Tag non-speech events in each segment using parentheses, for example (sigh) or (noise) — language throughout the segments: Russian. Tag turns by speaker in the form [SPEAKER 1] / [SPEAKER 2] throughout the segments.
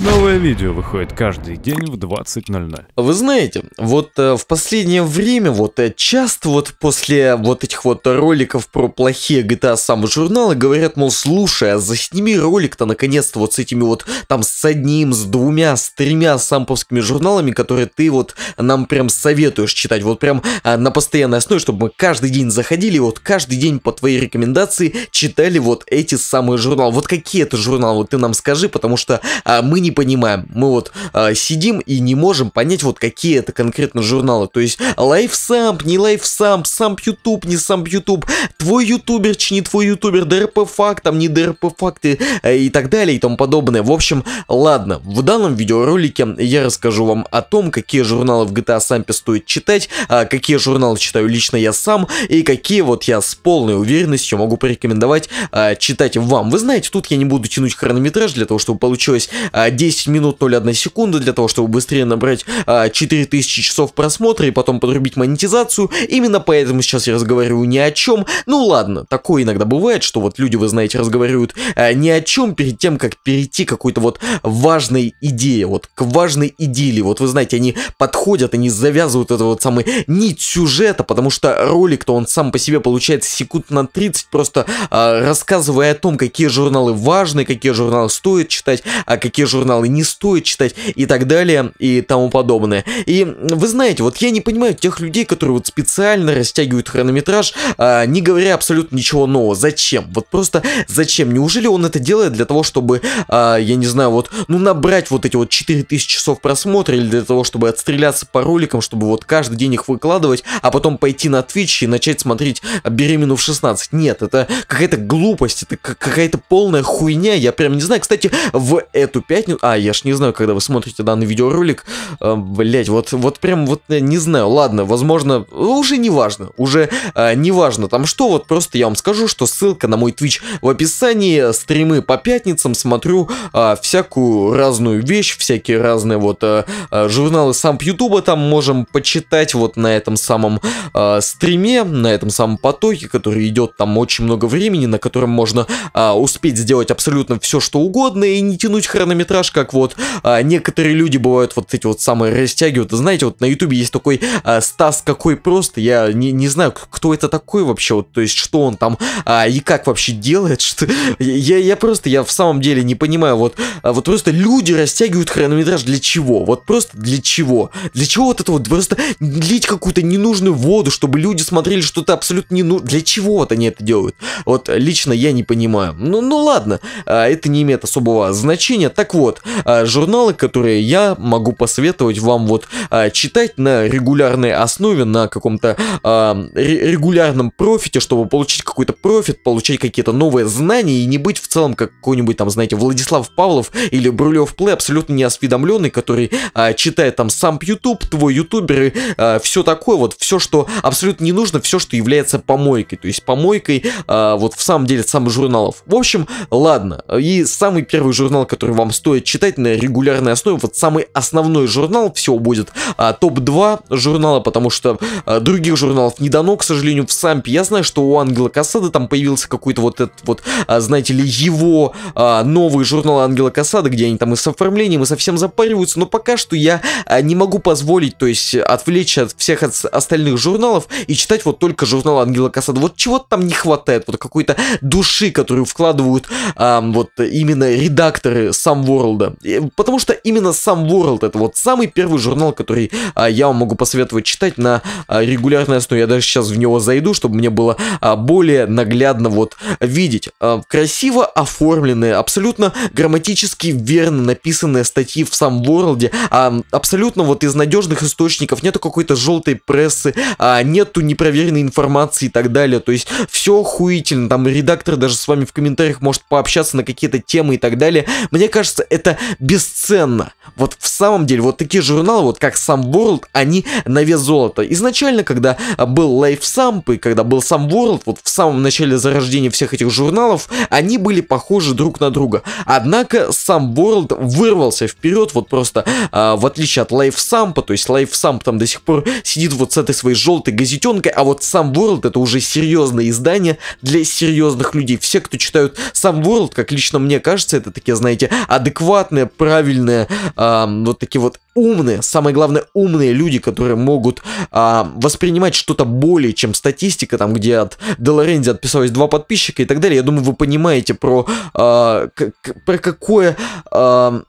[SPEAKER 1] Новое видео выходит каждый день в 20.00. Вы знаете, вот э, в последнее время, вот э, часто вот после вот этих вот роликов про плохие GTA сам журналы говорят, мол, слушай, а засними ролик-то наконец-то вот с этими вот там с одним, с двумя, с тремя самповскими журналами, которые ты вот нам прям советуешь читать, вот прям э, на постоянной основе, чтобы мы каждый день заходили, вот каждый день по твоей рекомендации читали вот эти самые журналы. Вот какие это журналы, ты нам скажи, потому что э, мы не понимаем. Мы вот а, сидим и не можем понять, вот какие это конкретно журналы. То есть лайфсамп, не лайфсамп, самп ютуб, не самп ютуб, твой ютубер, чи не твой ютубер, ДРП факт, там не ДРП факты э, и так далее и тому подобное. В общем, ладно, в данном видеоролике я расскажу вам о том, какие журналы в GTA а Сампе стоит читать, а, какие журналы читаю лично я сам и какие вот я с полной уверенностью могу порекомендовать а, читать вам. Вы знаете, тут я не буду тянуть хронометраж для того, чтобы получилось а, 10 минут 01 секунды для того, чтобы быстрее набрать 4000 а, часов просмотра и потом подрубить монетизацию. Именно поэтому сейчас я разговариваю ни о чем. Ну ладно, такое иногда бывает, что вот люди, вы знаете, разговаривают а, ни о чем перед тем, как перейти к какой-то вот важной идее, вот к важной идее. Вот вы знаете, они подходят, они завязывают это вот самый нить сюжета, потому что ролик-то он сам по себе получается секунд на 30, просто а, рассказывая о том, какие журналы важны, какие журналы стоит читать, а какие журналы журналы не стоит читать и так далее и тому подобное. И вы знаете, вот я не понимаю тех людей, которые вот специально растягивают хронометраж, а, не говоря абсолютно ничего нового. Зачем? Вот просто зачем? Неужели он это делает для того, чтобы, а, я не знаю, вот, ну набрать вот эти вот 4000 часов просмотра или для того, чтобы отстреляться по роликам, чтобы вот каждый день их выкладывать, а потом пойти на Twitch и начать смотреть «Беременную в 16». Нет, это какая-то глупость, это какая-то полная хуйня, я прям не знаю. Кстати, в эту пятницу видел... А, я ж не знаю, когда вы смотрите данный видеоролик. Э, а, блять, вот, вот прям вот э, не знаю. Ладно, возможно, уже не важно. Уже э, не важно там что. Вот просто я вам скажу, что ссылка на мой Twitch в описании. Стримы по пятницам смотрю э, всякую разную вещь, всякие разные вот э, э, журналы сам Ютуба там можем почитать вот на этом самом э, стриме, на этом самом потоке, который идет там очень много времени, на котором можно э, успеть сделать абсолютно все, что угодно и не тянуть хронометраж персонаж, как вот а, некоторые люди бывают вот эти вот самые растягивают. Знаете, вот на ютубе есть такой а, Стас какой просто, я не, не знаю, кто это такой вообще, вот, то есть что он там а, и как вообще делает, (laughs) что... Я, я просто, я в самом деле не понимаю, вот, а, вот просто люди растягивают хронометраж для чего? Вот просто для чего? Для чего вот это вот просто лить какую-то ненужную воду, чтобы люди смотрели что-то абсолютно не ну Для чего вот они это делают? Вот лично я не понимаю. Ну, ну ладно, а, это не имеет особого значения. Так вот, вот, а, журналы, которые я могу посоветовать вам вот а, читать на регулярной основе, на каком-то а, регулярном профите, чтобы получить какой-то профит, получать какие-то новые знания и не быть в целом как какой-нибудь там, знаете, Владислав Павлов или Брулев Плей, абсолютно неосведомленный, который читает там сам YouTube, твой ютубер и все такое, вот все, что абсолютно не нужно, все, что является помойкой, то есть помойкой вот в самом деле самых журналов. В общем, ладно, и самый первый журнал, который вам стоит стоит читать на регулярной основе. Вот самый основной журнал всего будет а, топ-2 журнала, потому что а, других журналов не дано, к сожалению, в Сампе. Я знаю, что у Ангела Кассада там появился какой-то вот этот вот, а, знаете ли, его а, новый журнал Ангела Кассада, где они там и с оформлением, и совсем запариваются, но пока что я а, не могу позволить, то есть отвлечь от всех от, остальных журналов и читать вот только журнал Ангела Кассада. Вот чего-то там не хватает, вот какой-то души, которую вкладывают а, вот именно редакторы самого Ворлда. Потому что именно сам Ворлд это вот самый первый журнал, который а, я вам могу посоветовать читать на а, регулярной основе. Я даже сейчас в него зайду, чтобы мне было а, более наглядно вот видеть. А, красиво оформленные, абсолютно грамматически верно написанные статьи в сам Ворлде, а, абсолютно вот из надежных источников, нету какой-то желтой прессы, а, нету непроверенной информации и так далее. То есть все хуительно, там редактор даже с вами в комментариях может пообщаться на какие-то темы и так далее. Мне кажется, это бесценно. Вот в самом деле, вот такие журналы, вот как сам World, они на вес золота. Изначально, когда а, был Life Samp и когда был сам World, вот в самом начале зарождения всех этих журналов, они были похожи друг на друга. Однако сам World вырвался вперед, вот просто э, в отличие от Life Samp, то есть Life Samp там до сих пор сидит вот с этой своей желтой газетенкой, а вот сам World это уже серьезное издание для серьезных людей. Все, кто читают сам World, как лично мне кажется, это такие, знаете, адекватные адекватные, правильные, а, вот такие вот умные, самое главное, умные люди, которые могут а, воспринимать что-то более, чем статистика, там, где от Делоренди отписалось два подписчика и так далее. Я думаю, вы понимаете про, а, как, про какое... А,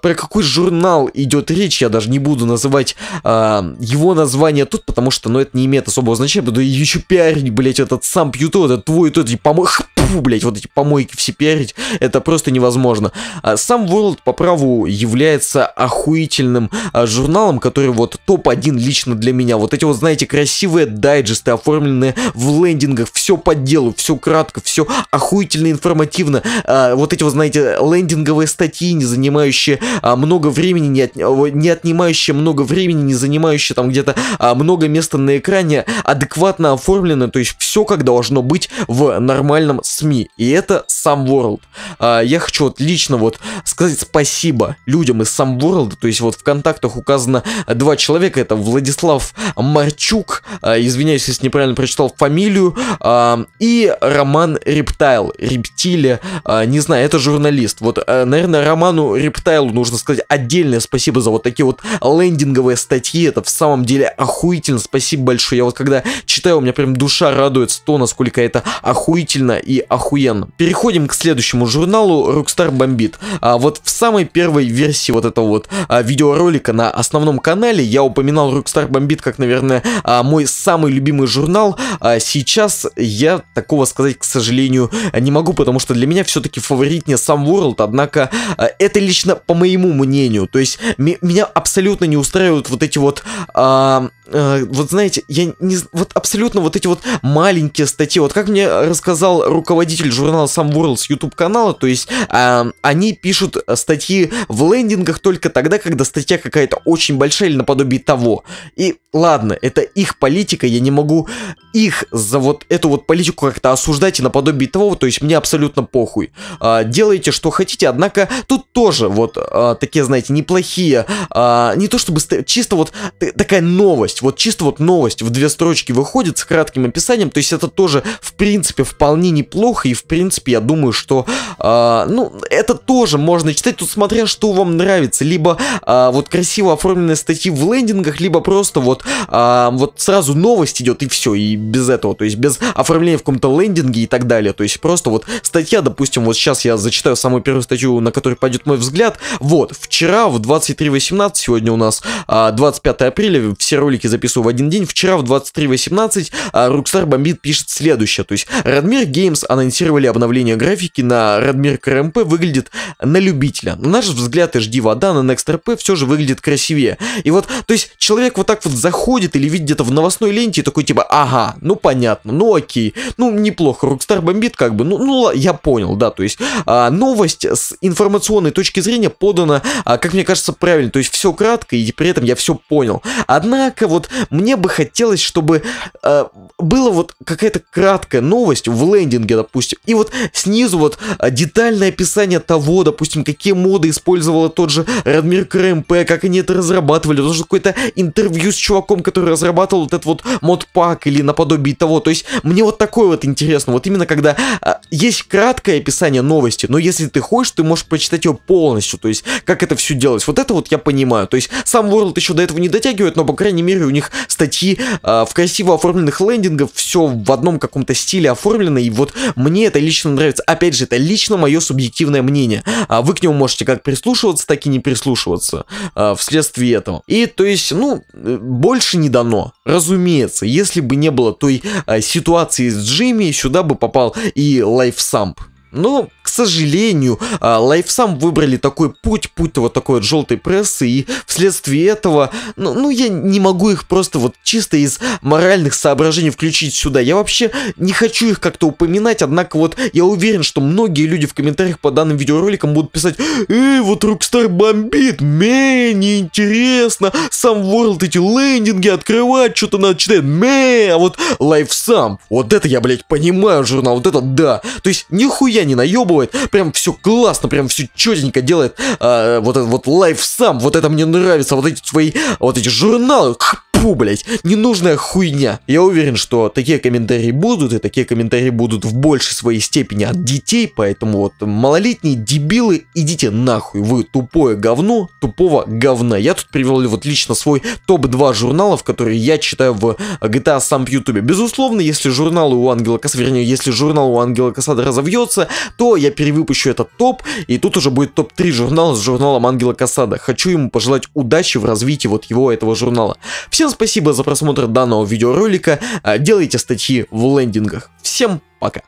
[SPEAKER 1] про какой журнал идет речь, я даже не буду называть uh, его название тут, потому что, ну, это не имеет особого значения, буду еще пиарить, блять, этот сам пьют, это твой, тот, и помог фу, блядь, вот эти помойки все пиарить, это просто невозможно. А сам World по праву является охуительным а, журналом, который вот топ-1 лично для меня. Вот эти вот, знаете, красивые дайджесты, оформленные в лендингах, все по делу, все кратко, все охуительно информативно. А, вот эти вот, знаете, лендинговые статьи, не занимающие много времени, не, не отнимающие много времени, не занимающие там где-то много места на экране, адекватно оформлены, то есть все как должно быть в нормальном СМИ, и это сам World. А, я хочу вот лично вот сказать спасибо людям из сам World, то есть вот в контактах указано два человека, это Владислав Марчук, а, извиняюсь, если неправильно прочитал фамилию, а, и Роман Рептайл, Рептилия, а, не знаю, это журналист. Вот, а, наверное, Роману Рептайлу нужно сказать отдельное спасибо за вот такие вот лендинговые статьи, это в самом деле охуительно, спасибо большое. Я вот когда читаю, у меня прям душа радуется то, насколько это охуительно и охуенно. Переходим к следующему журналу Rockstar Bombit. А, вот в самой первой версии вот этого вот а, видеоролика на основном канале я упоминал Rockstar Bombit как, наверное, а, мой самый любимый журнал. А, сейчас я такого сказать, к сожалению, не могу, потому что для меня все-таки фаворитнее сам World, однако а, это лично по моему мнению. То есть меня абсолютно не устраивают вот эти вот... А, э, вот знаете, я не, вот абсолютно вот эти вот маленькие статьи, вот как мне рассказал руководитель журнала сам World с YouTube канала, то есть э, они пишут статьи в лендингах только тогда, когда статья какая-то очень большая или наподобие того. И ладно, это их политика, я не могу их за вот эту вот политику как-то осуждать и наподобие того, то есть мне абсолютно похуй. А, делайте, что хотите, однако тут тоже вот а, такие, знаете, неплохие, а, не то чтобы чисто вот такая новость, вот чисто вот новость в две строчки выходит с кратким описанием, то есть это тоже в принципе вполне неплохо и в принципе я думаю, что а, ну это тоже можно читать, тут смотря что вам нравится, либо а, вот красиво оформленные статьи в лендингах, либо просто вот а, вот сразу новость идет и все, и без этого, то есть без оформления в каком-то лендинге и так далее, то есть просто вот статья, допустим, вот сейчас я зачитаю самую первую статью, на которой пойдет мой взгляд, вот, вчера в 23.18, сегодня у нас а, 25 апреля, все ролики записываю в один день, вчера в 23.18 а, Rockstar Бомбит пишет следующее, то есть Radmir Games анонсировали обновление графики на Radmir КРМП выглядит на любителя. На наш взгляд, HD вода на NextRP все же выглядит красивее. И вот, то есть человек вот так вот заходит проходит или видит где-то в новостной ленте и такой типа, ага, ну понятно, ну окей, ну неплохо, Rockstar бомбит как бы, ну, ну я понял, да, то есть а, новость с информационной точки зрения подана, а, как мне кажется, правильно, то есть все кратко и при этом я все понял. Однако вот мне бы хотелось, чтобы а, было вот какая-то краткая новость в лендинге, допустим, и вот снизу вот детальное описание того, допустим, какие моды использовала тот же Радмир КРМП, как они это разрабатывали, тоже что какое-то интервью с чуваком чуваком, который разрабатывал вот этот вот модпак или наподобие того. То есть мне вот такое вот интересно. Вот именно когда а, есть краткое описание новости, но если ты хочешь, ты можешь прочитать ее полностью. То есть как это все делать. Вот это вот я понимаю. То есть сам World еще до этого не дотягивает, но по крайней мере у них статьи а, в красиво оформленных лендингах, все в одном каком-то стиле оформлено. И вот мне это лично нравится. Опять же, это лично мое субъективное мнение. А вы к нему можете как прислушиваться, так и не прислушиваться а, вследствие этого. И то есть, ну, э, больше не дано. Разумеется, если бы не было той э, ситуации с Джимми, сюда бы попал и лайфсамп. Но ну, сожалению, а, Life сам выбрали такой путь, путь вот такой вот желтой прессы, и вследствие этого, ну, ну я не могу их просто вот чисто из моральных соображений включить сюда. Я вообще не хочу их как-то упоминать, однако вот я уверен, что многие люди в комментариях по данным видеороликам будут писать, «Эй, вот Rockstar бомбит, мэ, неинтересно, сам World эти лендинги открывать, что-то надо читать, мэ, а вот Life сам, вот это я, блядь, понимаю журнал, вот это да». То есть нихуя не наебывать делает. Прям все классно, прям все четенько делает. А, вот этот вот лайф сам, вот это мне нравится. Вот эти свои, вот эти журналы. Фу, блядь, ненужная хуйня. Я уверен, что такие комментарии будут, и такие комментарии будут в большей своей степени от детей, поэтому вот малолетние дебилы, идите нахуй, вы тупое говно, тупого говна. Я тут привел вот лично свой топ-2 журналов, которые я читаю в GTA а сам в Ютубе. Безусловно, если журнал у Ангела Касса, вернее, если журнал у Ангела Кассада разовьется, то я перевыпущу этот топ, и тут уже будет топ-3 журнала с журналом Ангела Кассада. Хочу ему пожелать удачи в развитии вот его этого журнала. Все Всем спасибо за просмотр данного видеоролика, э, делайте статьи в лендингах. Всем пока!